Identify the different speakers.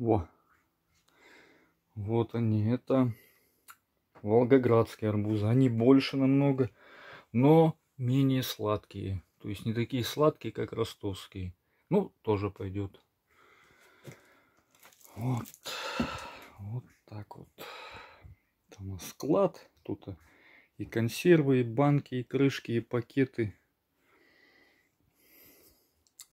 Speaker 1: Во. Вот они, это волгоградские арбузы. Они больше намного, но
Speaker 2: менее сладкие. То есть не такие сладкие, как ростовские. Ну, тоже пойдет. Вот. Вот так вот. Там
Speaker 1: склад. Тут и консервы, и банки, и крышки, и пакеты.